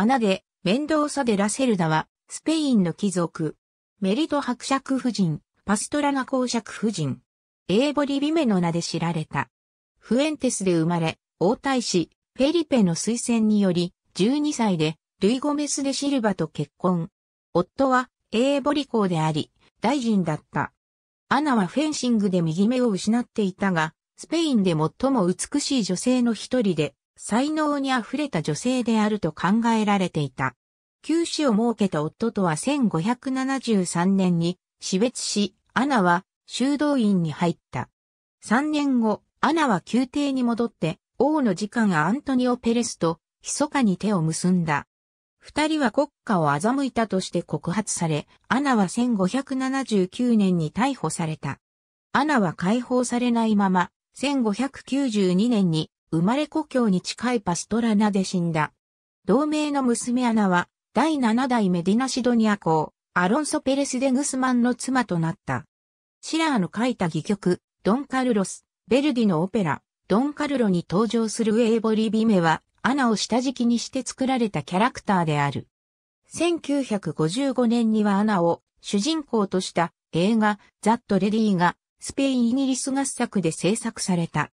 アナで、メンドーサ・デ・ラ・セルダは、スペインの貴族。メリト伯爵夫人、パストラナ公爵夫人。エーボリ・ビメの名で知られた。フエンテスで生まれ、王太子、フェリペの推薦により、12歳で、ルイ・ゴメス・デ・シルバと結婚。夫は、エーボリ公であり、大臣だった。アナはフェンシングで右目を失っていたが、スペインで最も美しい女性の一人で、才能に溢れた女性であると考えられていた。旧死を設けた夫とは1573年に死別し、アナは修道院に入った。3年後、アナは宮廷に戻って、王の次官アントニオ・ペレスと、密かに手を結んだ。二人は国家を欺いたとして告発され、アナは1579年に逮捕された。アナは解放されないまま、1592年に生まれ故郷に近いパストラナで死んだ。同盟の娘アナは、第7代メディナシドニア公、アロンソ・ペレス・デグスマンの妻となった。シラーの書いた戯曲、ドン・カルロス、ベルディのオペラ、ドン・カルロに登場するウェーボリ・ビメは、アナを下敷きにして作られたキャラクターである。1955年にはアナを主人公とした映画、ザット・レディが、スペイン・イギリス合作で制作された。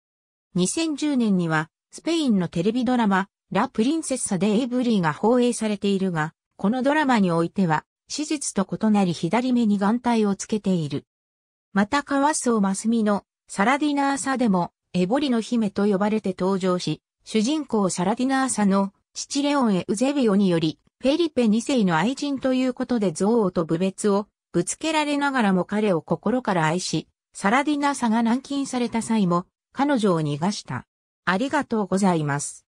2010年には、スペインのテレビドラマ、ラ・プリンセッサ・でエイブリーが放映されているが、このドラマにおいては、史実と異なり左目に眼帯をつけている。またカワスオ・マスミの、サラディナーサでも、エボリの姫と呼ばれて登場し、主人公サラディナーサの、父レオン・エウゼビオにより、フェリペ2世の愛人ということで憎悪と侮別をぶつけられながらも彼を心から愛し、サラディナーサが軟禁された際も、彼女を逃がした。ありがとうございます。